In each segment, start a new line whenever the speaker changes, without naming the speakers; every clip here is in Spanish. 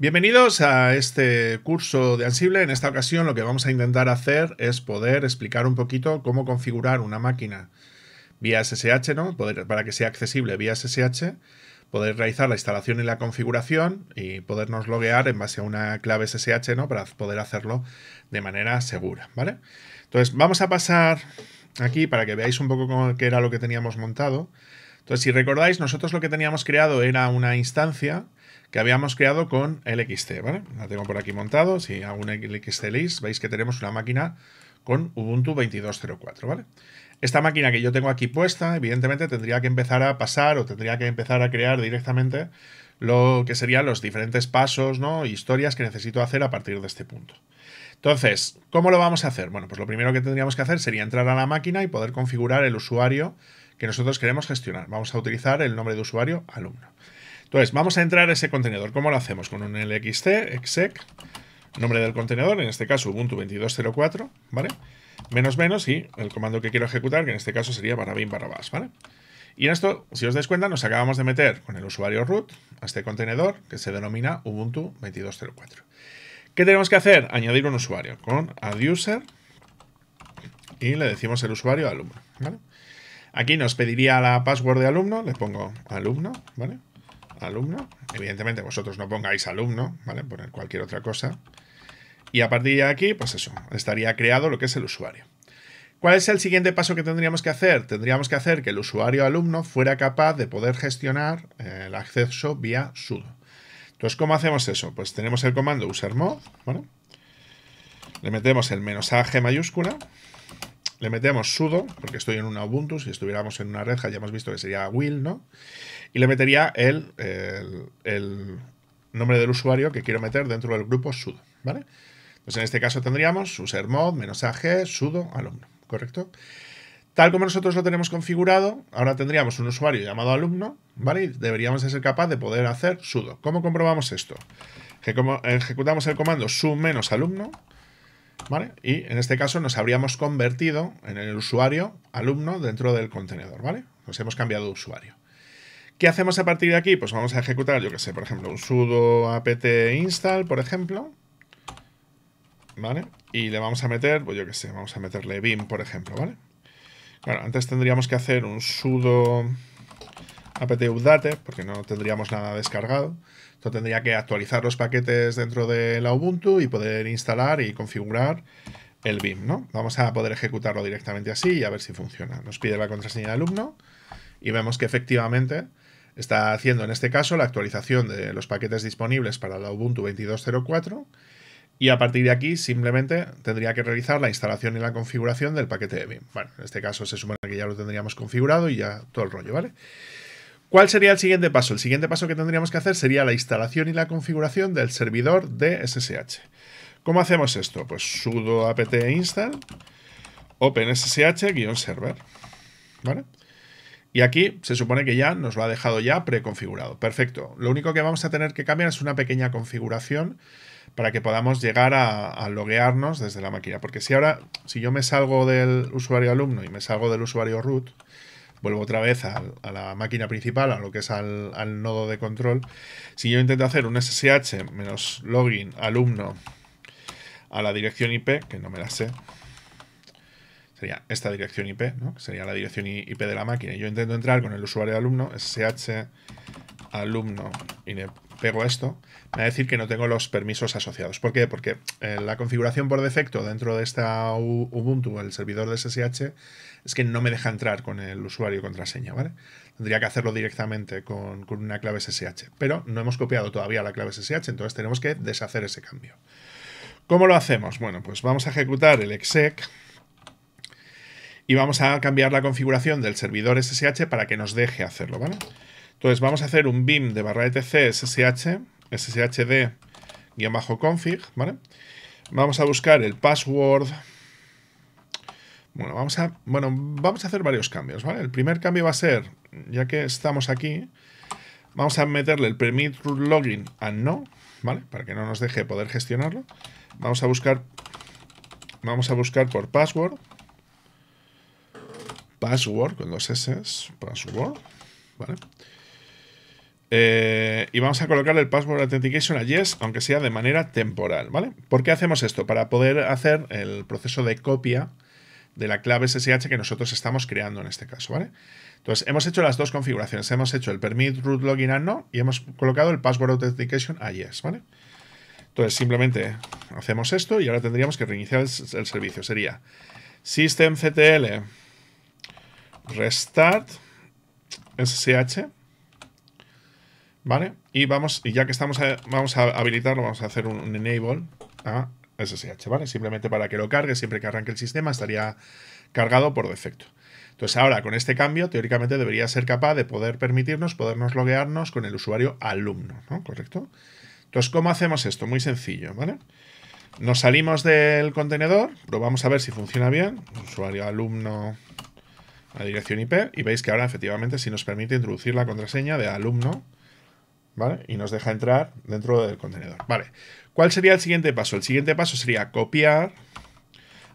Bienvenidos a este curso de Ansible. En esta ocasión lo que vamos a intentar hacer es poder explicar un poquito cómo configurar una máquina vía SSH, ¿no? para que sea accesible vía SSH, poder realizar la instalación y la configuración y podernos loguear en base a una clave SSH, ¿no? Para poder hacerlo de manera segura, ¿vale? Entonces vamos a pasar aquí para que veáis un poco cómo, qué era lo que teníamos montado. Entonces, si recordáis, nosotros lo que teníamos creado era una instancia que habíamos creado con LXT, ¿vale? La tengo por aquí montado, si hago un LXT list, veis que tenemos una máquina con Ubuntu 22.04, ¿vale? Esta máquina que yo tengo aquí puesta, evidentemente tendría que empezar a pasar o tendría que empezar a crear directamente lo que serían los diferentes pasos, ¿no? Historias que necesito hacer a partir de este punto. Entonces, ¿cómo lo vamos a hacer? Bueno, pues lo primero que tendríamos que hacer sería entrar a la máquina y poder configurar el usuario que nosotros queremos gestionar. Vamos a utilizar el nombre de usuario alumno. Entonces, vamos a entrar a ese contenedor. ¿Cómo lo hacemos? Con un LXC, exec, nombre del contenedor, en este caso Ubuntu 2204, ¿vale? Menos menos y el comando que quiero ejecutar, que en este caso sería barra bin ¿vale? Y en esto, si os dais cuenta, nos acabamos de meter con el usuario root a este contenedor que se denomina Ubuntu 2204. ¿Qué tenemos que hacer? Añadir un usuario con adduser y le decimos el usuario alumno, ¿vale? Aquí nos pediría la password de alumno, le pongo alumno, ¿vale? alumno. Evidentemente vosotros no pongáis alumno, ¿vale? Poner cualquier otra cosa. Y a partir de aquí, pues eso, estaría creado lo que es el usuario. ¿Cuál es el siguiente paso que tendríamos que hacer? Tendríamos que hacer que el usuario alumno fuera capaz de poder gestionar eh, el acceso vía sudo. Entonces, ¿cómo hacemos eso? Pues tenemos el comando usermod, ¿vale? Le metemos el menos AG mayúscula, le metemos sudo, porque estoy en una Ubuntu, si estuviéramos en una red ya hemos visto que sería will, ¿no? Y le metería el, el, nombre del usuario que quiero meter dentro del grupo sudo, ¿vale? Pues en este caso tendríamos usermod, -ag, sudo, alumno, ¿correcto? Tal como nosotros lo tenemos configurado, ahora tendríamos un usuario llamado alumno, ¿vale? Y deberíamos ser capaz de poder hacer sudo. ¿Cómo comprobamos esto? ejecutamos el comando su alumno, y en este caso nos habríamos convertido en el usuario alumno dentro del contenedor, ¿vale? Nos hemos cambiado de usuario. ¿Qué hacemos a partir de aquí? Pues vamos a ejecutar, yo que sé, por ejemplo, un sudo apt install, por ejemplo. Y le vamos a meter, pues yo que sé, vamos a meterle bin, por ejemplo, ¿vale? antes tendríamos que hacer un sudo apt update, porque no tendríamos nada descargado entonces tendría que actualizar los paquetes dentro de la Ubuntu y poder instalar y configurar el BIM, ¿no? Vamos a poder ejecutarlo directamente así y a ver si funciona. Nos pide la contraseña de alumno y vemos que efectivamente está haciendo en este caso la actualización de los paquetes disponibles para la Ubuntu 22.04 y a partir de aquí simplemente tendría que realizar la instalación y la configuración del paquete de BIM. Bueno, en este caso se supone que ya lo tendríamos configurado y ya todo el rollo, ¿vale? ¿Cuál sería el siguiente paso? El siguiente paso que tendríamos que hacer sería la instalación y la configuración del servidor de SSH. ¿Cómo hacemos esto? Pues sudo apt install OpenSSH-server. Y aquí se supone que ya nos lo ha dejado ya preconfigurado. Perfecto. Lo único que vamos a tener que cambiar es una pequeña configuración para que podamos llegar a, loguearnos desde la máquina. Porque si ahora, si yo me salgo del usuario alumno y me salgo del usuario root, vuelvo otra vez a, la máquina principal, a lo que es al, nodo de control, si yo intento hacer un SSH menos login alumno a la dirección IP, que no me la sé, sería esta dirección IP, ¿no? sería la dirección IP de la máquina, y yo intento entrar con el usuario de alumno, SSH alumno inep pego esto, me va a decir que no tengo los permisos asociados. ¿Por qué? Porque eh, la configuración por defecto dentro de esta Ubuntu, el servidor de SSH, es que no me deja entrar con el usuario y contraseña, ¿vale? Tendría que hacerlo directamente con, con una clave SSH, pero no hemos copiado todavía la clave SSH, entonces tenemos que deshacer ese cambio. ¿Cómo lo hacemos? Bueno, pues vamos a ejecutar el exec y vamos a cambiar la configuración del servidor SSH para que nos deje hacerlo, ¿vale? Entonces vamos a hacer un BIM de barra etc ssh, sshd-config, ¿vale? Vamos a buscar el password. Bueno vamos, a, bueno, vamos a hacer varios cambios, ¿vale? El primer cambio va a ser, ya que estamos aquí, vamos a meterle el permit login a no, ¿vale? Para que no nos deje poder gestionarlo. Vamos a buscar vamos a buscar por password. Password con dos S, password, ¿vale? Eh, y vamos a colocar el password authentication a yes, aunque sea de manera temporal, ¿vale? ¿Por qué hacemos esto? Para poder hacer el proceso de copia de la clave SSH que nosotros estamos creando en este caso, ¿vale? Entonces, hemos hecho las dos configuraciones. Hemos hecho el permit root login a no y hemos colocado el password authentication a yes, ¿vale? Entonces, simplemente hacemos esto y ahora tendríamos que reiniciar el, el servicio. Sería systemctl restart ssh ¿Vale? Y vamos, y ya que estamos, eh, vamos a habilitarlo, vamos a hacer un, enable a SSH, ¿vale? Simplemente para que lo cargue, siempre que arranque el sistema estaría cargado por defecto. Entonces ahora con este cambio teóricamente debería ser capaz de poder permitirnos podernos loguearnos con el usuario alumno, ¿no? ¿Correcto? Entonces, ¿cómo hacemos esto? Muy sencillo, ¿vale? Nos salimos del contenedor, probamos a ver si funciona bien, usuario alumno a dirección IP, y veis que ahora efectivamente si nos permite introducir la contraseña de alumno, ¿vale? Y nos deja entrar dentro del contenedor. Vale. ¿Cuál sería el siguiente paso? El siguiente paso sería copiar,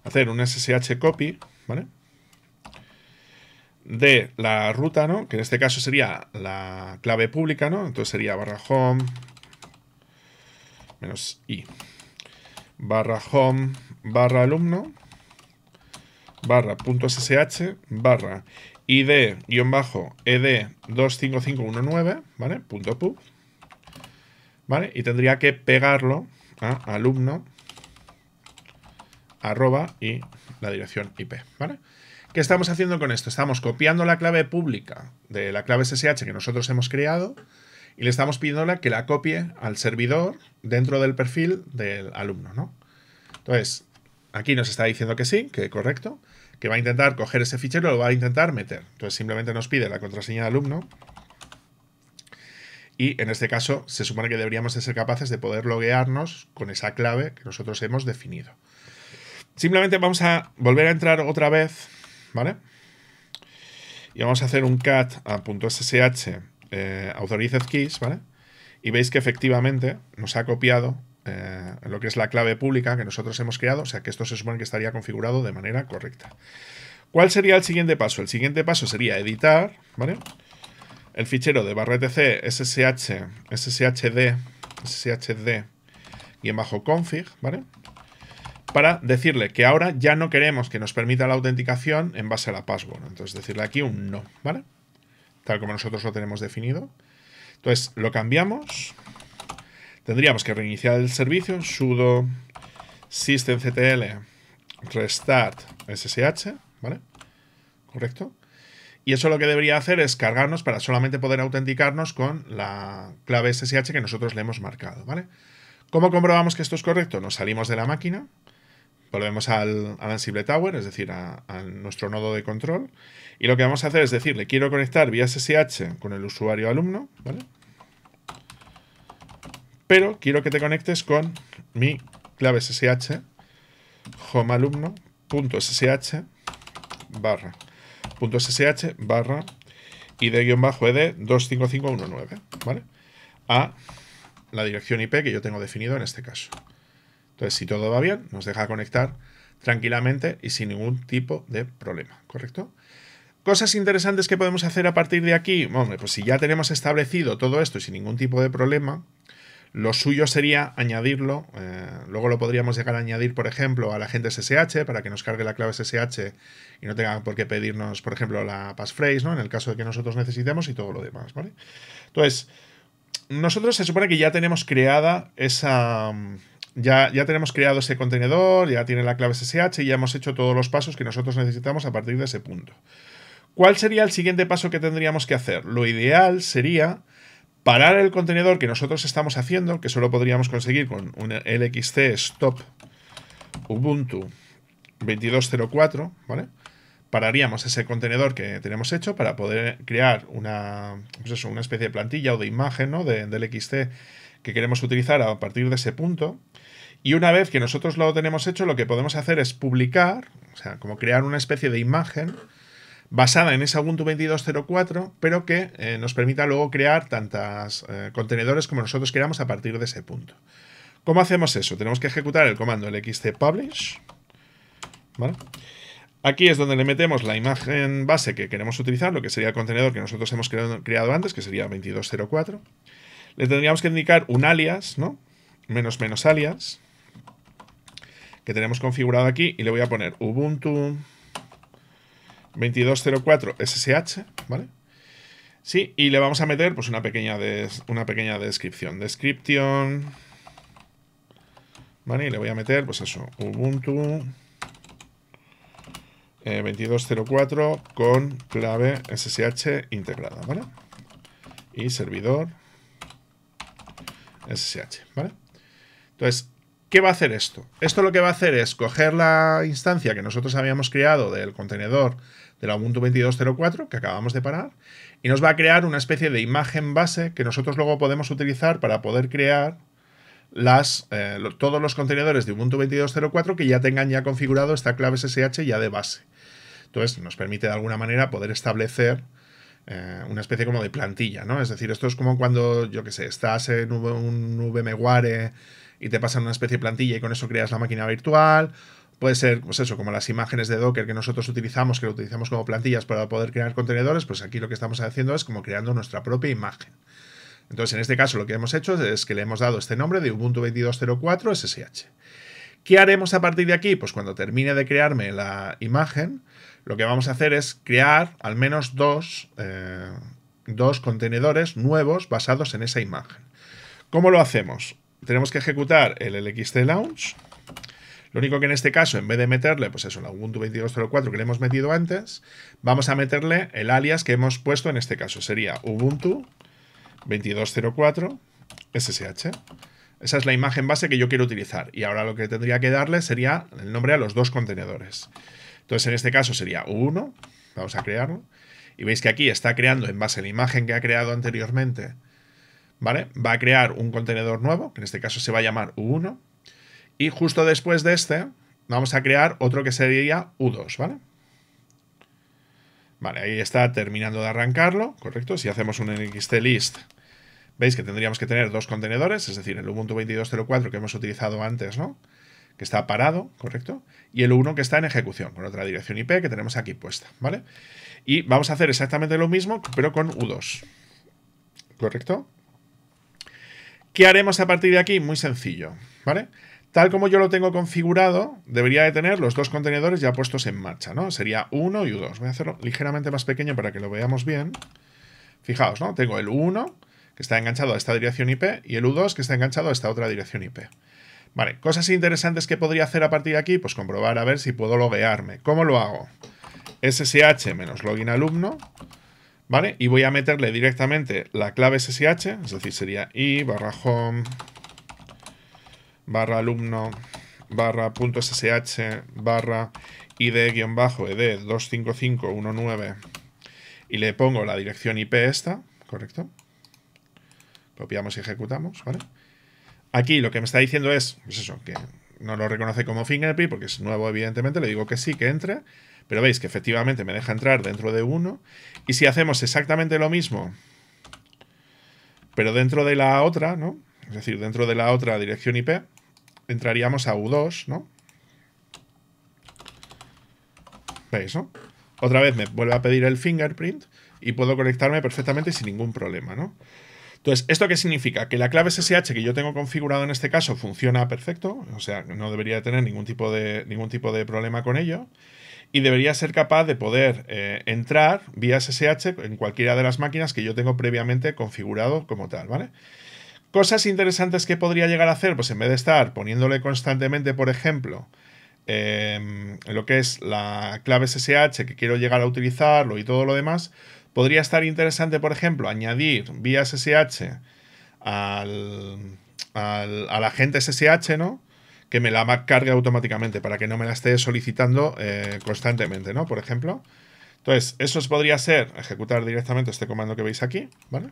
hacer un SSH copy, ¿vale? De la ruta, ¿no? Que en este caso sería la clave pública, ¿no? Entonces sería barra home menos i barra home barra alumno barra punto ssh barra id-ed25519, ¿vale? Punto pub. Y tendría que pegarlo a alumno arroba y la dirección IP, ¿Qué estamos haciendo con esto? Estamos copiando la clave pública de la clave SSH que nosotros hemos creado y le estamos pidiéndola que la copie al servidor dentro del perfil del alumno, Entonces, aquí nos está diciendo que sí, que correcto, que va a intentar coger ese fichero, lo va a intentar meter. Entonces simplemente nos pide la contraseña de alumno y en este caso se supone que deberíamos ser capaces de poder loguearnos con esa clave que nosotros hemos definido. Simplemente vamos a volver a entrar otra vez, ¿vale? Y vamos a hacer un cat a .ssh eh, authorized keys, ¿vale? Y veis que efectivamente nos ha copiado eh, lo que es la clave pública que nosotros hemos creado, o sea que esto se supone que estaría configurado de manera correcta. ¿Cuál sería el siguiente paso? El siguiente paso sería editar, ¿vale? el fichero de barra etc ssh sshd sshd y en bajo config, ¿vale? Para decirle que ahora ya no queremos que nos permita la autenticación en base a la password. Entonces decirle aquí un no, ¿vale? Tal como nosotros lo tenemos definido. Entonces lo cambiamos. Tendríamos que reiniciar el servicio, sudo systemctl restart ssh, ¿vale? ¿Correcto? Y eso lo que debería hacer es cargarnos para solamente poder autenticarnos con la clave SSH que nosotros le hemos marcado, ¿vale? ¿Cómo comprobamos que esto es correcto? Nos salimos de la máquina, volvemos al, Ansible Tower, es decir, a, nuestro nodo de control, y lo que vamos a hacer es decirle, quiero conectar vía SSH con el usuario alumno, ¿vale? Pero quiero que te conectes con mi clave SSH, homealumno.ssh barra .sh barra id-ed 25519, e ¿vale? A la dirección IP que yo tengo definido en este caso. Entonces, si todo va bien, nos deja conectar tranquilamente y sin ningún tipo de problema, ¿correcto? Cosas interesantes que podemos hacer a partir de aquí, pues si ya tenemos establecido todo esto y sin ningún tipo de problema, lo suyo sería añadirlo, eh, luego lo podríamos llegar a añadir, por ejemplo, a la gente SSH para que nos cargue la clave SSH y no tenga por qué pedirnos, por ejemplo, la passphrase, ¿no? En el caso de que nosotros necesitemos y todo lo demás, ¿vale? Entonces, nosotros se supone que ya tenemos creada esa... Ya, ya, tenemos creado ese contenedor, ya tiene la clave SSH y ya hemos hecho todos los pasos que nosotros necesitamos a partir de ese punto. ¿Cuál sería el siguiente paso que tendríamos que hacer? Lo ideal sería parar el contenedor que nosotros estamos haciendo, que solo podríamos conseguir con un LXC stop Ubuntu 2204, ¿vale? Pararíamos ese contenedor que tenemos hecho para poder crear una, pues una especie de plantilla o de imagen ¿no? de, del XT que queremos utilizar a partir de ese punto. Y una vez que nosotros lo tenemos hecho, lo que podemos hacer es publicar, o sea, como crear una especie de imagen basada en esa Ubuntu 22.04, pero que eh, nos permita luego crear tantos eh, contenedores como nosotros queramos a partir de ese punto. ¿Cómo hacemos eso? Tenemos que ejecutar el comando lxcpublish. ¿vale? Aquí es donde le metemos la imagen base que queremos utilizar, lo que sería el contenedor que nosotros hemos creado, antes, que sería 2204. Le tendríamos que indicar un alias, ¿no? Menos menos alias, que tenemos configurado aquí, y le voy a poner Ubuntu 2204 SSH, ¿vale? Sí, y le vamos a meter pues una pequeña, de una pequeña descripción. Description. Vale, y le voy a meter, pues eso, Ubuntu 2204 eh, con clave SSH integrada, ¿vale? Y servidor SSH, ¿vale? Entonces, ¿Qué va a hacer esto? Esto lo que va a hacer es coger la instancia que nosotros habíamos creado del contenedor de la Ubuntu 22.04 que acabamos de parar y nos va a crear una especie de imagen base que nosotros luego podemos utilizar para poder crear las, eh, todos los contenedores de Ubuntu 22.04 que ya tengan ya configurado esta clave SSH ya de base. Entonces nos permite de alguna manera poder establecer eh, una especie como de plantilla, ¿no? Es decir, esto es como cuando, yo que sé, estás en un VMware y te pasan una especie de plantilla y con eso creas la máquina virtual. Puede ser, pues eso, como las imágenes de Docker que nosotros utilizamos, que lo utilizamos como plantillas para poder crear contenedores, pues aquí lo que estamos haciendo es como creando nuestra propia imagen. Entonces, en este caso, lo que hemos hecho es que le hemos dado este nombre de Ubuntu 22.04 SSH. ¿Qué haremos a partir de aquí? Pues cuando termine de crearme la imagen, lo que vamos a hacer es crear al menos dos, eh, dos contenedores nuevos basados en esa imagen. ¿Cómo lo hacemos? tenemos que ejecutar el LXT Launch. Lo único que en este caso, en vez de meterle, pues eso, la Ubuntu 22.04 que le hemos metido antes, vamos a meterle el alias que hemos puesto en este caso. Sería Ubuntu 22.04 SSH. Esa es la imagen base que yo quiero utilizar. Y ahora lo que tendría que darle sería el nombre a los dos contenedores. Entonces, en este caso sería U1. Vamos a crearlo. Y veis que aquí está creando en base a la imagen que ha creado anteriormente ¿vale? Va a crear un contenedor nuevo, que en este caso se va a llamar U1, y justo después de este vamos a crear otro que sería U2, ¿vale? Vale, ahí está terminando de arrancarlo, ¿correcto? Si hacemos un nxtlist, veis que tendríamos que tener dos contenedores, es decir, el Ubuntu 22.04 que hemos utilizado antes, ¿no? Que está parado, ¿correcto? Y el u 1 que está en ejecución, con otra dirección IP que tenemos aquí puesta, ¿vale? Y vamos a hacer exactamente lo mismo, pero con U2, ¿correcto? ¿Qué haremos a partir de aquí? Muy sencillo, ¿vale? Tal como yo lo tengo configurado, debería de tener los dos contenedores ya puestos en marcha, ¿no? Sería uno y dos. Voy a hacerlo ligeramente más pequeño para que lo veamos bien. Fijaos, ¿no? Tengo el 1, que está enganchado a esta dirección IP, y el U2, que está enganchado a esta otra dirección IP. Vale, cosas interesantes que podría hacer a partir de aquí, pues comprobar a ver si puedo loguearme. ¿Cómo lo hago? SSH menos login alumno ¿Vale? Y voy a meterle directamente la clave SSH, es decir, sería i barra home barra alumno barra punto ssh barra id-ed25519 y le pongo la dirección IP esta, ¿correcto? Copiamos y ejecutamos, ¿vale? Aquí lo que me está diciendo es, es pues eso, que no lo reconoce como fingerprint porque es nuevo evidentemente, le digo que sí, que entre pero veis que efectivamente me deja entrar dentro de uno. Y si hacemos exactamente lo mismo, pero dentro de la otra, ¿no? Es decir, dentro de la otra dirección IP, entraríamos a U2, ¿no? ¿Veis, Otra vez me vuelve a pedir el fingerprint y puedo conectarme perfectamente sin ningún problema, ¿no? Entonces, ¿esto qué significa? Que la clave SSH que yo tengo configurado en este caso funciona perfecto, o sea, no debería tener ningún tipo de, ningún tipo de problema con ello y debería ser capaz de poder eh, entrar vía SSH en cualquiera de las máquinas que yo tengo previamente configurado como tal, ¿vale? Cosas interesantes que podría llegar a hacer, pues en vez de estar poniéndole constantemente, por ejemplo, em, lo que es la clave SSH que quiero llegar a utilizarlo y todo lo demás, podría estar interesante, por ejemplo, añadir vía SSH al, al, al agente SSH, ¿no? que me la cargue automáticamente para que no me la esté solicitando eh, constantemente, ¿no? Por ejemplo. Entonces, eso podría ser ejecutar directamente este comando que veis aquí, ¿vale?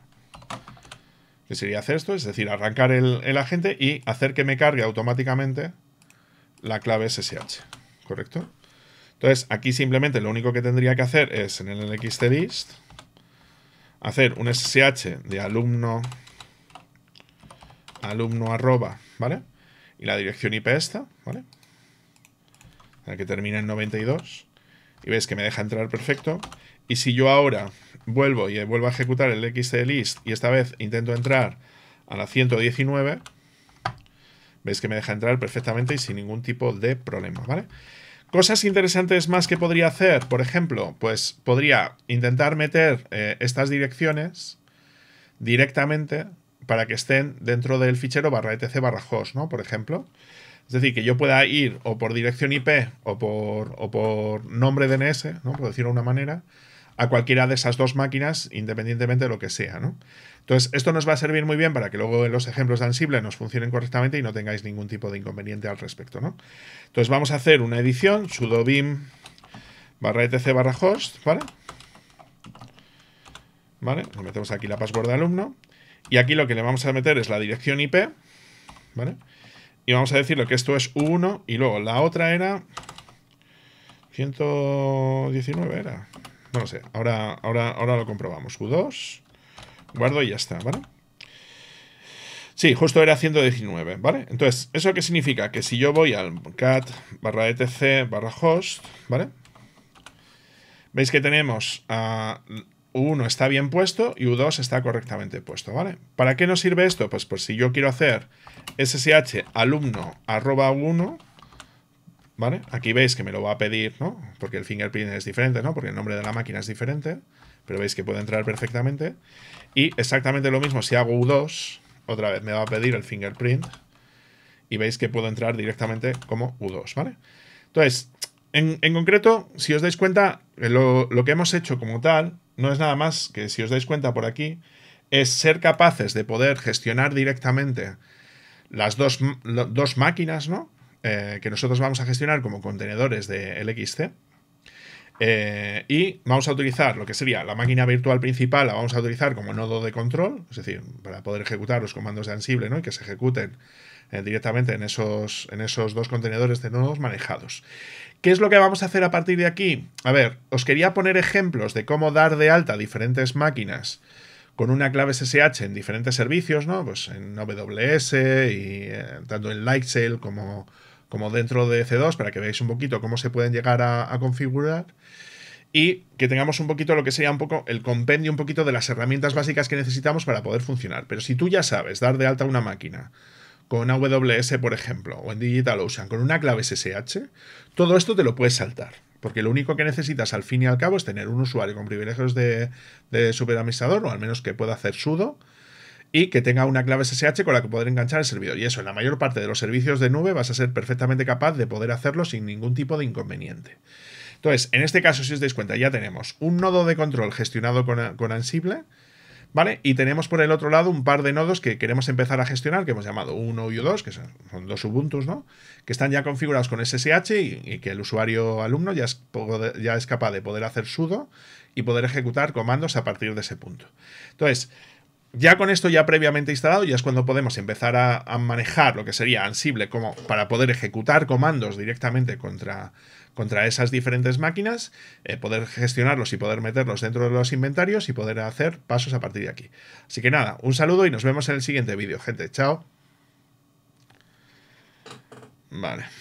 Que sería hacer esto, es decir, arrancar el, agente y hacer que me cargue automáticamente la clave SSH, ¿correcto? Entonces, aquí simplemente lo único que tendría que hacer es en el list hacer un SSH de alumno alumno arroba, ¿vale? y la dirección IP esta, ¿vale? que termina en 92. Y ves que me deja entrar perfecto. Y si yo ahora vuelvo y vuelvo a ejecutar el list y esta vez intento entrar a la 119, veis que me deja entrar perfectamente y sin ningún tipo de problema, ¿vale? Cosas interesantes más que podría hacer, por ejemplo, pues podría intentar meter eh, estas direcciones directamente para que estén dentro del fichero barra etc barra host, ¿no? Por ejemplo. Es decir, que yo pueda ir o por dirección IP o por, por nombre DNS, ¿no? Por decirlo de una manera, a cualquiera de esas dos máquinas, independientemente de lo que sea, ¿no? Entonces, esto nos va a servir muy bien para que luego los ejemplos de Ansible nos funcionen correctamente y no tengáis ningún tipo de inconveniente al respecto, ¿no? Entonces, vamos a hacer una edición, sudo bim barra etc barra host, ¿vale? ¿Vale? Nos metemos aquí la password de alumno. Y aquí lo que le vamos a meter es la dirección IP, ¿vale? Y vamos a decirle que esto es 1 y luego la otra era 119 era. No lo sé, ahora, ahora, ahora lo comprobamos. U2, guardo y ya está, ¿vale? Sí, justo era 119, ¿vale? Entonces, ¿eso qué significa? Que si yo voy al cat barra etc barra host, ¿vale? Veis que tenemos a... U1 está bien puesto y U2 está correctamente puesto, ¿vale? ¿Para qué nos sirve esto? Pues por pues si yo quiero hacer ssh alumno arroba 1, ¿vale? Aquí veis que me lo va a pedir, ¿no? Porque el fingerprint es diferente, ¿no? Porque el nombre de la máquina es diferente, pero veis que puede entrar perfectamente. Y exactamente lo mismo si hago U2, otra vez me va a pedir el fingerprint y veis que puedo entrar directamente como U2, ¿vale? Entonces, en, concreto, si os dais cuenta, lo que hemos hecho como tal no es nada más que, si os dais cuenta por aquí, es ser capaces de poder gestionar directamente las dos, máquinas, ¿no? Eh, que nosotros vamos a gestionar como contenedores de LXC. Eh, y vamos a utilizar lo que sería la máquina virtual principal, la vamos a utilizar como nodo de control, es decir, para poder ejecutar los comandos de Ansible ¿no? y que se ejecuten eh, directamente en esos, en esos dos contenedores de nodos manejados. ¿Qué es lo que vamos a hacer a partir de aquí? A ver, os quería poner ejemplos de cómo dar de alta diferentes máquinas con una clave SSH en diferentes servicios, ¿no? Pues en AWS y eh, tanto en Lightsail como, como dentro de C2 para que veáis un poquito cómo se pueden llegar a, a configurar y que tengamos un poquito lo que sería un poco el compendio un poquito de las herramientas básicas que necesitamos para poder funcionar. Pero si tú ya sabes dar de alta una máquina, con AWS, por ejemplo, o en DigitalOcean, con una clave SSH, todo esto te lo puedes saltar. Porque lo único que necesitas al fin y al cabo es tener un usuario con privilegios de, de superadministrador, o al menos que pueda hacer sudo, y que tenga una clave SSH con la que poder enganchar el servidor. Y eso, en la mayor parte de los servicios de nube vas a ser perfectamente capaz de poder hacerlo sin ningún tipo de inconveniente. Entonces, en este caso, si os dais cuenta, ya tenemos un nodo de control gestionado con Ansible, ¿Vale? Y tenemos por el otro lado un par de nodos que queremos empezar a gestionar, que hemos llamado 1 y 2, que son dos Ubuntu, ¿no? Que están ya configurados con SSH y, que el usuario alumno ya es, ya es capaz de poder hacer sudo y poder ejecutar comandos a partir de ese punto. Entonces, ya con esto ya previamente instalado, ya es cuando podemos empezar a, manejar lo que sería Ansible como para poder ejecutar comandos directamente contra, contra esas diferentes máquinas, eh, poder gestionarlos y poder meterlos dentro de los inventarios y poder hacer pasos a partir de aquí. Así que nada, un saludo y nos vemos en el siguiente vídeo, gente. Chao. Vale.